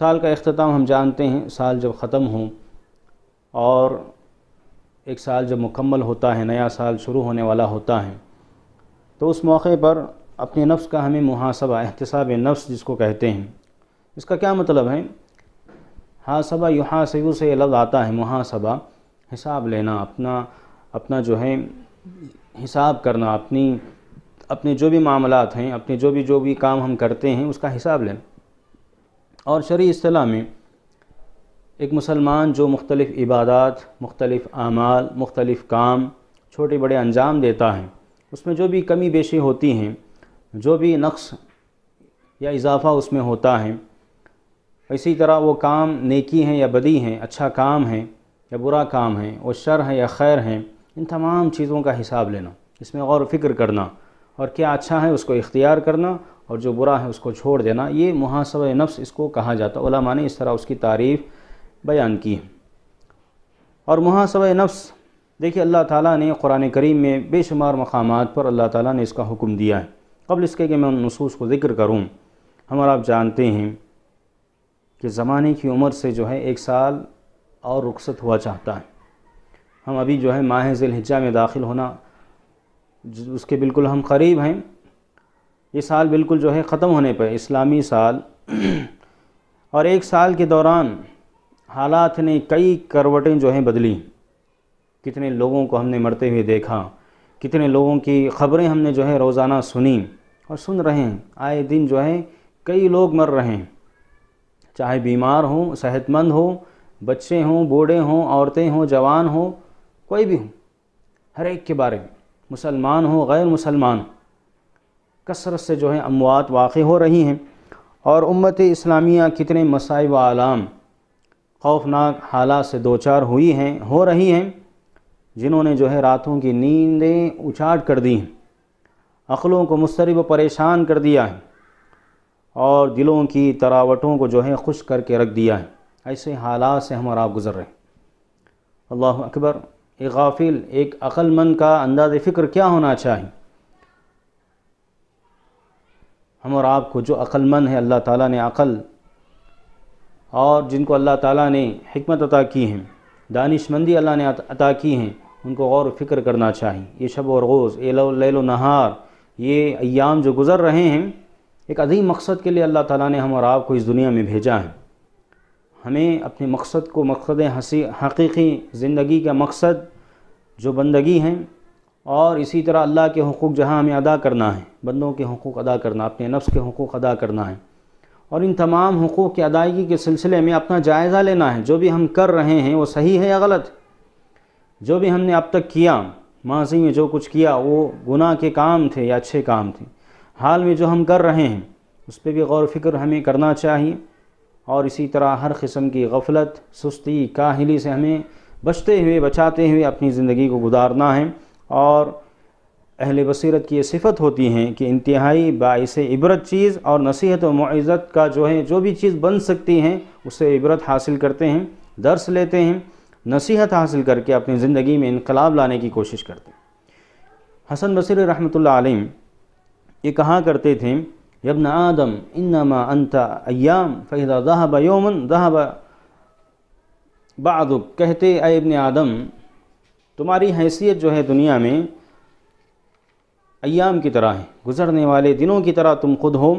साल का अख्ताम हम जानते हैं साल जब ख़त्म हो और एक साल जब मुकम्मल होता है नया साल शुरू होने वाला होता है तो उस मौके पर अपने नफ्स का हमें मुहासबा एहतसाब नफ्स जिसको कहते हैं इसका क्या मतलब है हासबा युहासयू से लफ्ज़ आता है मुहासबा हिसाब लेना अपना अपना जो है हिसाब करना अपनी अपने जो भी मामला हैं अपने जो भी जो भी काम हम करते हैं उसका हिसाब लेना और शरी असला में एक मुसलमान जो मुख्तलिफ़ इबादत मुख्तलिफ़ आमाल मुख्तलिफ़ काम छोटे बड़े अंजाम देता है उसमें जो भी कमी बेशी होती हैं जो भी नक्स या इजाफ़ा उसमें होता है इसी तरह वो काम नेकी हैं या बदी हैं अच्छा काम है या बुरा काम है वो शर है या खैर हैं इन तमाम चीज़ों का हिसाब लेना इसमें गौर फिक्र करना और क्या अच्छा है उसको इख्तियार करना और जो बुरा है उसको छोड़ देना ये मुहासब नफ्स इसको कहा जाता है ने इस तरह उसकी तारीफ़ बयान की है और मुहासब नफ्स देखिए अल्लाह ताला ने कुरान करीम में बेशुमार मकाम पर अल्लाह ताला ने इसका हुक्म दिया है कबल इसके कि मैं उन नसूस को ज़िक्र करूँ हम और आप जानते हैं कि ज़माने की उम्र से जो है एक साल और रुखसत हुआ चाहता है हम अभी जो है माह ज़िलहिजा में दाखिल होना उसके बिल्कुल हम करीब हैं ये साल बिल्कुल जो है ख़त्म होने पर इस्लामी साल और एक साल के दौरान हालात ने कई करवटें जो हैं बदली कितने लोगों को हमने मरते हुए देखा कितने लोगों की खबरें हमने जो है रोज़ाना सुनी और सुन रहे हैं आए दिन जो है कई लोग मर रहे हैं चाहे बीमार हों सेहतमंद हो बच्चे हों बूढ़े हों औरतें हों जवान हों कोई भी हो हर एक के बारे में मुसलमान हो गैर मुसलमान कसरत से जो है अमवात वाक़ हो रही हैं और उम्मत इस्लामिया कितने मसाई व आलाम खौफनाक हालात से दो चार हुई हैं हो रही हैं जिन्होंने जो है रातों की नींदें उछाट कर दी हैं अखलों को मुस्तरब परेशान कर दिया है और दिलों की तरावटों को जो है खुश करके रख दिया है ऐसे हालात से हम और आप गुज़र रहे हैं अल्लाह अकबर एक गाफिल एक अक्लमंद का अंदाज़ फ़िक्र क्या होना चाहिए हम और आपको जो अक्लमंद है अल्लाह ताला ने अक़ल और जिनको अल्लाह ताला ने हमत अता की है दानिशमंदी अल्लाह ने अता की हैं उनको गौर फिक्र करना चाहिए ये शब और रोज़ एलो नहार ये अयाम जो गुज़र रहे हैं एक अजीम मकसद के लिए अल्लाह ताला ने हम और आपको इस दुनिया में भेजा है हमें अपने मकसद को मकसद हसी हकीकी ज़िंदगी का मकसद जो बंदगी हैं और इसी तरह अल्लाह के हकूक़ जहाँ हमें अदा करना है बंदों के हकूक़ अदा करना अपने नफ्स के हकूक़ अदा करना है और इन तमाम हकूक़ की अदायगी के सिलसिले में अपना जायज़ा लेना है जो भी हम कर रहे हैं वो सही है या गलत जो भी हमने अब तक किया माजी में जो कुछ किया वो गुनाह के काम थे या अच्छे काम थे हाल में जो हम कर रहे हैं उस पर भी गौर फिक्र हमें करना चाहिए और इसी तरह हर किस्म की गफलत सुस्ती काहली से हमें बचते हुए बचाते हुए अपनी ज़िंदगी को गुजारना है और अहल बसरत की ये सिफत होती हैं कि इंतहाई बास इबरत चीज़ और नसीहत और का जो है जो भी चीज़ बन सकती हैं उससे इबरत हासिल करते हैं दर्स लेते हैं नसीहत हासिल करके अपनी ज़िंदगी में इनकलाब लाने की कोशिश करते हैं हसन बसर रहमत आलम ये कहा करते थे यबन आदम इन्नमा अंता अयाम फ़ैदा दहब योमन दहब बादुक कहते अबन आदम तुम्हारी हैसियत जो है दुनिया में अयाम की तरह है गुज़रने वाले दिनों की तरह तुम खुद हो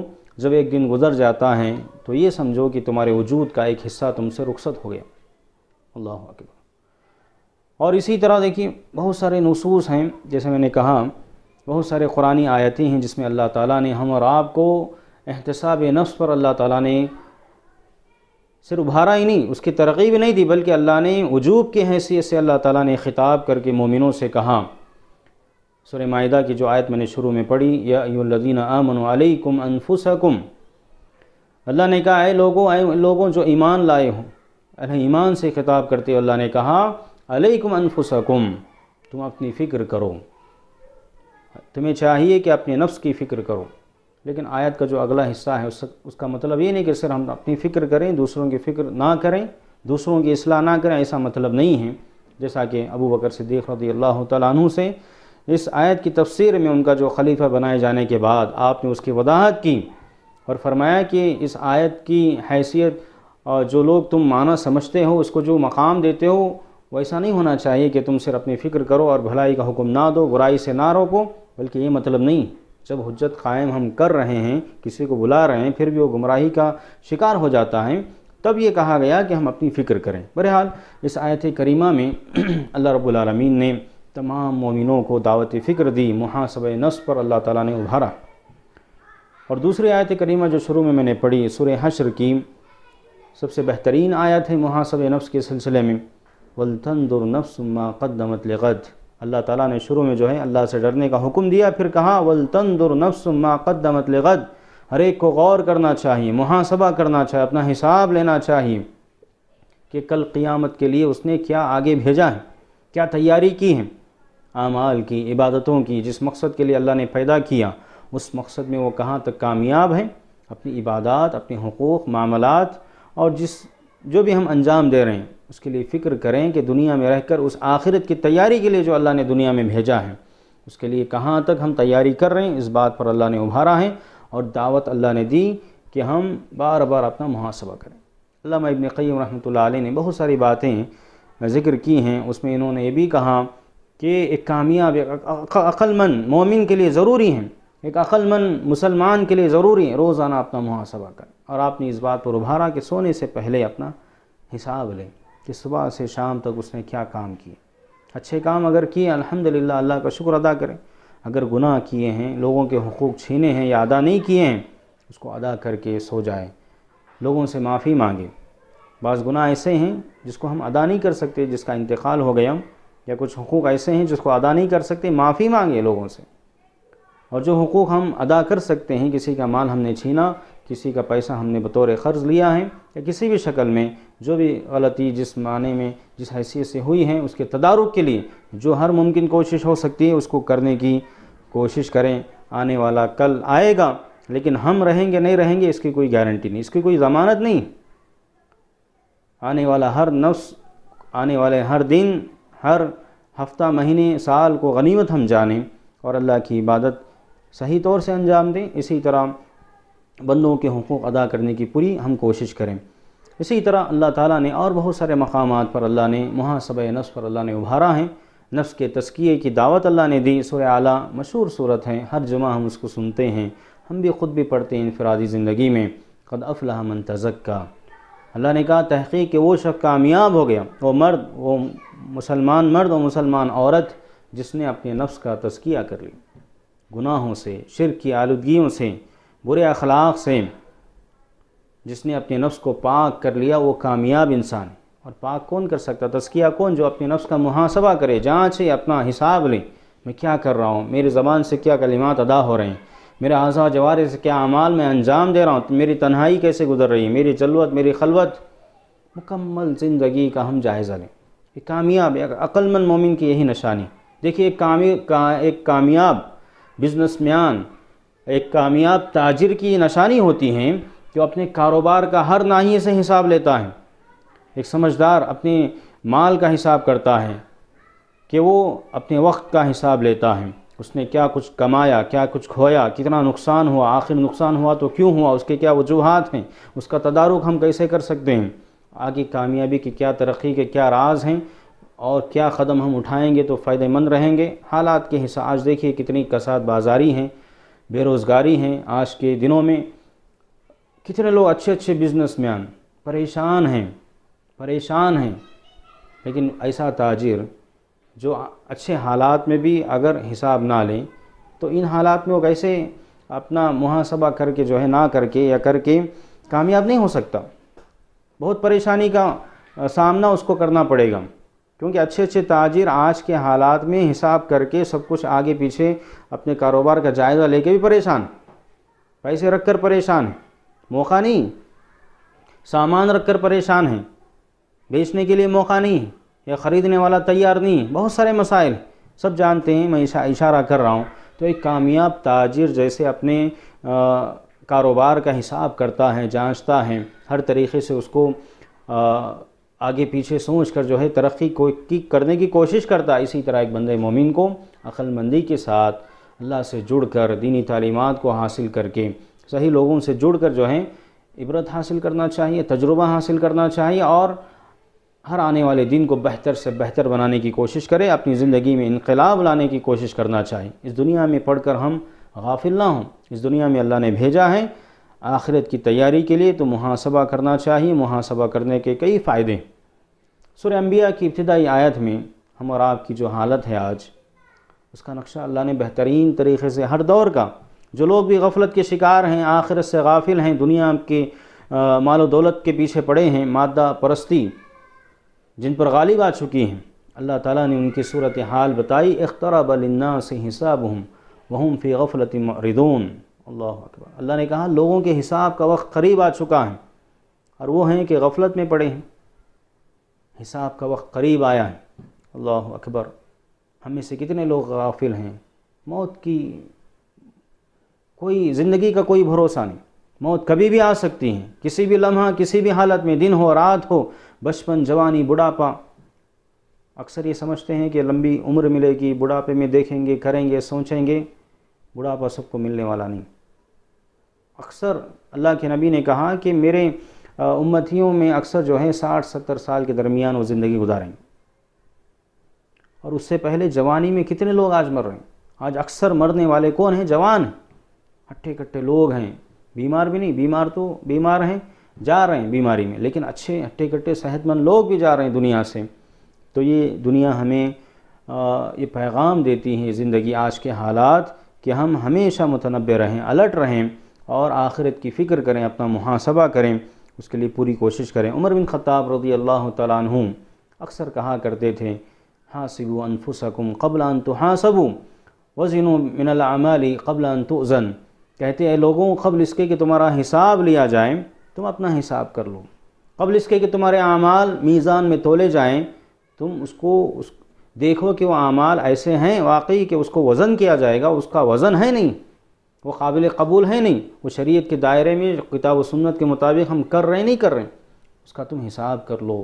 जब एक दिन गुज़र जाता है तो ये समझो कि तुम्हारे वजूद का एक हिस्सा तुमसे रुखसत हो गया अल्लाह अकबर और इसी तरह देखिए बहुत सारे नसूस हैं जैसे मैंने कहा बहुत सारे कुरानी आयतें हैं जिसमें अल्लाह ताला ने हम और आप को एहतसाब नफ्स पर अल्लाह ताला ने सिर्फ उभारा ही नहीं उसकी तरक्की भी नहीं दी बल्कि अल्लाह ने वजूब की हैसियत से अल्लाह ताला ने ख़िताब करके मोमिनों से कहा सुर माहा की जो आयत मैंने शुरू में पढ़ी यादीन आमन अलकुम अनफुसकुम अल्लाह ने कहा आए लोगों आए लोगों जो ईमान लाए हों अल्लाह ईमान से ख़िताब करते हुए अल्लाह ने कहा अलकुम अनफुसकुम तुम अपनी फ़िक्र करो तुम्हें चाहिए कि अपने नफ्स की फ़िक्र करो लेकिन आयत का जो अगला हिस्सा है उस, उसका मतलब ये नहीं कि सर हम अपनी फ़िक्र करें दूसरों की फ़िक्र ना करें दूसरों की असलाह ना करें ऐसा मतलब नहीं है जैसा कि अबू बकर सिद्दीक रही अल्लाह तु से इस आयत की तफसीर में उनका जो खलीफा बनाए जाने के बाद आपने उसकी वजाहत की और फरमाया कि इस आयत की हैसियत और जो लोग तुम माना समझते हो उसको जो मकाम देते हो वैसा नहीं होना चाहिए कि तुम सिर्फ अपनी फ़िक्र करो और भलाई का हुक्म ना दो बुराई से ना रोको बल्कि ये मतलब नहीं जब हजत कायम हम कर रहे हैं किसी को बुला रहे हैं फिर भी वो गुमराही का शिकार हो जाता है तब ये कहा गया कि हम अपनी फ़िक्र करें बहरहाल इस आयत करीमा में अल्लाह रबालमीन ने तमाम मोमिनों को दावत फ़िक्र दी मुहासब नस पर अल्लाह ताला ने उभारा और दूसरी आयत करीमा जो शुरू में मैंने पढ़ी सुर हशर की सबसे बेहतरीन आयत है मुहासब नफ्स के सिलसिले में वलतंदुर नफ्स मा कदमत अल्लाह ताला ने शुरू में जो है अल्लाह से डरने का हुक्म दिया फिर कहा वल तंदुर नफ्स माक़दमत लगद हर एक को गौर करना चाहिए मुहासबा करना चाहिए अपना हिसाब लेना चाहिए कि कल क़ियामत के लिए उसने क्या आगे भेजा है क्या तैयारी की है आमाल की इबादतों की जिस मकसद के लिए अल्लाह ने पैदा किया उस मकसद में वो कहाँ तक कामयाब हैं अपनी इबादत अपने हकूक़ मामलात और जिस जो भी हम अंजाम दे रहे हैं उसके लिए फ़िक्र करें कि दुनिया में रहकर उस आखिरत की तैयारी के लिए जो अल्लाह ने दुनिया में भेजा है उसके लिए कहाँ तक हम तैयारी कर रहे हैं इस बात पर अल्लाह ने उभारा है और दावत अल्लाह ने दी कि हम बार बार अपना मुहासबा करें अल्लाह इबन क़ीम रहमत ने बहुत सारी बातें ज़िक्र की हैं उसमें इन्होंने ये भी कहा कि एक कामयाब अक्लमंद मोमिन के लिए ज़रूरी हैं एक अक्लमंद मुसलमान के लिए ज़रूरी है रोज़ाना अपना मुहासबा करें और आपने इस बात पर उभारा कि सोने से पहले अपना हिसाब लें कि सुबह से शाम तक उसने क्या काम किए अच्छे काम अगर किए अल्हम्दुलिल्लाह अल्लाह का शुक्र अदा करें अगर गुनाह किए हैं लोगों के हकूक़ छीने हैं या अदा नहीं किए हैं उसको अदा करके सो जाए लोगों से माफ़ी मांगे बाज़ गुनाह ऐसे हैं जिसको हम अदा नहीं कर सकते जिसका इंतकाल हो गया या कुछ हकूक़ ऐसे हैं जिसको अदा नहीं कर सकते माफ़ी मांगे लोगों से और जो हकूक़ हम अदा कर सकते हैं किसी का माल हमने छीना किसी का पैसा हमने बतौर क़र्ज़ लिया है या किसी भी शक्ल में जो भी गलती जिस माने में जिस हैसियत से हुई है उसके तदारुक के लिए जो हर मुमकिन कोशिश हो सकती है उसको करने की कोशिश करें आने वाला कल आएगा लेकिन हम रहेंगे नहीं रहेंगे इसकी कोई गारंटी नहीं इसकी कोई ज़मानत नहीं आने वाला हर नफ्स आने वाले हर दिन हर हफ्ता महीने साल को गनीमत हम जानें और अल्लाह की इबादत सही तौर से अंजाम दें इसी तरह बंदों के हकूक़ अदा करने की पूरी हम कोशिश करें इसी तरह अल्लाह ताला ने और बहुत सारे मकाम पर अल्लाह ने महासब नफ्स पर अल्लाह ने उभारा है नफ्स के तस्किए की दावत अल्लाह ने दी सुर आला मशहूर सूरत है हर जुमा हम उसको सुनते हैं हम भी ख़ुद भी पढ़ते हैं इनफरादी ज़िंदगी में कद अफलाह मन तजक्का अल्लाह ने कहा तहकीक के वो शख्स कामयाब हो गया वो मर्द वो मुसलमान मर्द और मुसलमान औरत जिसने अपने नफ्स का तस्किया कर लिया गुनाहों से शिर की आलूदगियों से बुरे अखलाक से जिसने अपने नफ्स को पाक कर लिया वो कामयाब इंसान है और पाक कौन कर सकता तस्किया कौन जो अपने नफ्स का मुहासबा करे जाँचे अपना हिसाब लें मैं क्या कर रहा हूँ मेरी ज़बान से क्या कलिमात अदा हो रहे हैं मेरे आज़ा जवारे से क्या अमाल मैं अंजाम दे रहा हूँ तो मेरी तन्हाई कैसे गुजर रही है मेरी जलवत मेरी खलवत मुकम्मल ज़िंदगी का हम जायज़ा लें एक कामयाब एक अक्लमंद मोमिन की यही निशानी देखिए एक कामी का एक कामयाब बिजनेसमैन एक कामयाब ताजिर की निशानी होती हैं जो अपने कारोबार का हर नाहिए से हिसाब लेता है एक समझदार अपने माल का हिसाब करता है कि वो अपने वक्त का हिसाब लेता है उसने क्या कुछ कमाया क्या कुछ खोया कितना नुकसान हुआ आखिर नुकसान हुआ तो क्यों हुआ उसके क्या वजूहत हैं उसका तदारुक हम कैसे कर सकते हैं आगे कामयाबी की क्या तरक्की के क्या राज हैं और क्या कदम हम उठाएंगे तो फ़ायदेमंद रहेंगे हालात के हिसाब आज देखिए कितनी कसात बाजारी हैं बेरोज़गारी हैं आज के दिनों में कितने लोग अच्छे अच्छे बिजनेसमैन परेशान हैं परेशान हैं लेकिन ऐसा ताजिर जो अच्छे हालात में भी अगर हिसाब ना लें तो इन हालात में वो कैसे अपना मुहासबा करके जो है ना करके या करके कामयाब नहीं हो सकता बहुत परेशानी का सामना उसको करना पड़ेगा क्योंकि अच्छे अच्छे ताजिर आज के हालात में हिसाब करके सब कुछ आगे पीछे अपने कारोबार का जायज़ा लेके भी परेशान पैसे रख कर परेशान है मौका नहीं सामान रख कर परेशान है बेचने के लिए मौका नहीं है या ख़रीदने वाला तैयार नहीं है बहुत सारे मसाइल सब जानते हैं मैं इशा, इशारा कर रहा हूँ तो एक कामयाब ताजिर जैसे अपने कारोबार का हिसाब करता है जांचता है हर तरीके से उसको आ, आगे पीछे सोच कर जो है तरक्की को की करने की कोशिश करता है इसी तरह एक बंद मोमिन को अक्लमंदी के साथ अल्लाह से जुड़ कर दीनी तालीमत को हासिल करके सही लोगों से जुड़ कर जो है इबरत हासिल करना चाहिए तजुर्बा हासिल करना चाहिए और हर आने वाले दिन को बेहतर से बेहतर बनाने की कोशिश करें अपनी ज़िंदगी में इनकलाब लाने की कोशिश करना चाहिए इस दुनिया में पढ़ कर हम गाफिल ना हों इस दुनिया में अल्लाह ने भेजा है आखिरत की तैयारी के लिए तो मुहासबा करना चाहिए मुहासबा करने के कई फ़ायदे सुर अम्बिया की इब्तदाई आयत में हम और आपकी जो हालत है आज उसका नक्शा अल्लाह ने बेहतरीन तरीके से हर दौर का जो लोग भी गफलत के शिकार हैं आखिरत से गाफिल हैं दुनिया के मालो दौलत के पीछे पड़े हैं मादा परस्ती जिन पर गालिब आ चुकी हैं अल्लाह ताला ने उनकी सूरत हाल बताई अख्तरा बलन्ना से हिसाब हम वहम फ़ी गफलत रिदून अल्लाह अकबर अल्लाह ने कहा लोगों के हिसाब का वक्त करीब आ चुका है और वो हैं कि गफलत में पड़े हैं हिसाब का वक्त करीब आया है अल्लाह अकबर हम में से कितने लोग गाफिल हैं मौत की कोई ज़िंदगी का कोई भरोसा नहीं मौत कभी भी आ सकती है किसी भी लम्हा किसी भी हालत में दिन हो रात हो बचपन जवानी बुढ़ापा अक्सर ये समझते हैं कि लंबी उम्र मिलेगी बुढ़ापे में देखेंगे करेंगे सोचेंगे बुढ़ापा सबको मिलने वाला नहीं अक्सर अल्लाह के नबी ने कहा कि मेरे उम्मतियों में अक्सर जो है साठ सत्तर साल के दरमियान वो ज़िंदगी गुजारें और उससे पहले जवानी में कितने लोग आज मर रहे हैं आज अक्सर मरने वाले कौन हैं जवान हट्टे कट्टे लोग हैं बीमार भी नहीं बीमार तो बीमार हैं जा रहे हैं बीमारी में लेकिन अच्छे हट्टे कट्टे सेहतमंद लोग भी जा रहे हैं दुनिया से तो ये दुनिया हमें ये पैगाम देती है ज़िंदगी आज के हालात कि हम हमेशा मुतनबे रहें अलर्ट रहें और आखिरत की फ़िक्र करें अपना मुहासबा करें उसके लिए पूरी कोशिश करें उमर बिन ख़त्ताब रज़ी अल्लाह तु अक्सर कहा करते थे हासिबू अनफुसकुम कबल अन तो हासबू वज़िन मिनलामली कबल अन तो ज़न कहते हैं लोगों कबल इसके कि तुम्हारा हिसाब लिया जाए तुम अपना हिसाब कर लो कबल इसके कि तुम्हारे अमाल मीज़ान में तोले जाएँ तुम उसको उस देखो कि वह अमाल ऐसे हैं वाकई कि उसको वज़न किया जाएगा उसका वज़न है नहीं वो काबिल कबूल है नहीं वो शरीयत के दायरे में किताब व सुन्नत के मुताबिक हम कर रहे नहीं कर रहे उसका तुम हिसाब कर लो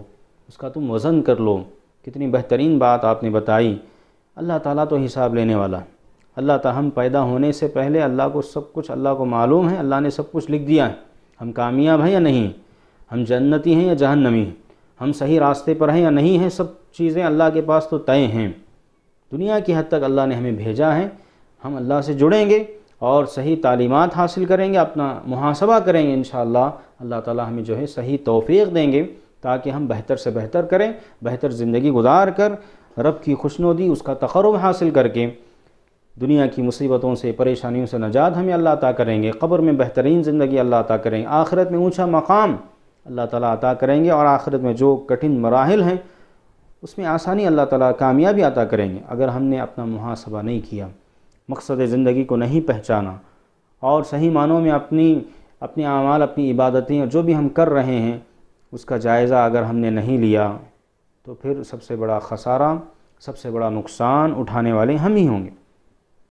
उसका तुम वज़न कर लो कितनी बेहतरीन बात आपने बताई अल्लाह ताला तो हिसाब लेने वाला है अल्लाह ताला हम पैदा होने से पहले अल्लाह को सब कुछ अल्लाह को मालूम है अल्लाह ने सब कुछ लिख दिया है हम कामयाब हैं या नहीं हम जन्नती हैं या जहन्नमी हैं हम सही रास्ते पर हैं या नहीं हैं सब चीज़ें अल्लाह के पास तो तय हैं दुनिया की हद तक अल्लाह ने हमें भेजा है हम अल्लाह से जुड़ेंगे और सही तालीमत हासिल करेंगे अपना मुहासबा करेंगे इन अल्लाह ताला हमें जो है सही तोफ़ी देंगे ताकि हम बेहतर से बेहतर करें बेहतर ज़िंदगी गुजार कर रब की खुशनुदी उसका तकरब हासिल करके दुनिया की मुसीबतों से परेशानियों से नजात हमें अल्लाह अता करेंगे कब्र में बेहतरीन ज़िंदगी अल्लाह अता करेंगे आखिरत में ऊँचा मकाम अल्लाह ताली अता करेंगे और आखिरत में जो कठिन मराहल हैं उसमें आसानी अल्लाह ताली कामयाबी अता करेंगे अगर हमने अपना मुहासबा नहीं किया मकसद ज़िंदगी को नहीं पहचाना और सही मानों में अपनी अपने अमाल अपनी इबादतें और जो भी हम कर रहे हैं उसका जायज़ा अगर हमने नहीं लिया तो फिर सबसे बड़ा खसारा सबसे बड़ा नुकसान उठाने वाले हम ही होंगे